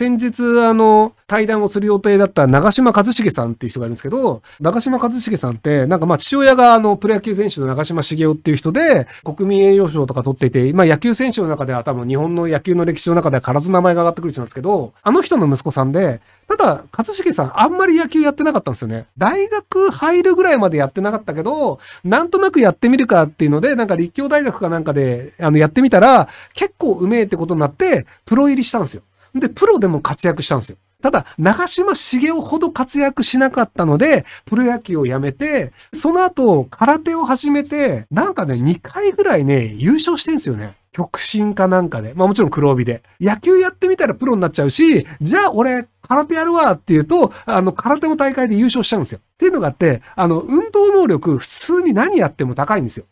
先日、あの、対談をする予定だった長島一茂さんっていう人がいるんですけど、長島一茂さんって、なんかまあ父親があの、プロ野球選手の長島茂雄っていう人で、国民栄誉賞とか取っていて、まあ野球選手の中では多分日本の野球の歴史の中では必ず名前が上がってくる人なんですけど、あの人の息子さんで、ただ、一茂さんあんまり野球やってなかったんですよね。大学入るぐらいまでやってなかったけど、なんとなくやってみるかっていうので、なんか立教大学かなんかで、あの、やってみたら、結構うめえってことになって、プロ入りしたんですよ。で、プロでも活躍したんですよ。ただ、長島茂雄ほど活躍しなかったので、プロ野球を辞めて、その後、空手を始めて、なんかね、2回ぐらいね、優勝してんすよね。極真かなんかで。まあもちろん黒帯で。野球やってみたらプロになっちゃうし、じゃあ俺、空手やるわっていうと、あの、空手の大会で優勝しちゃうんですよ。っていうのがあって、あの、運動能力、普通に何やっても高いんですよ。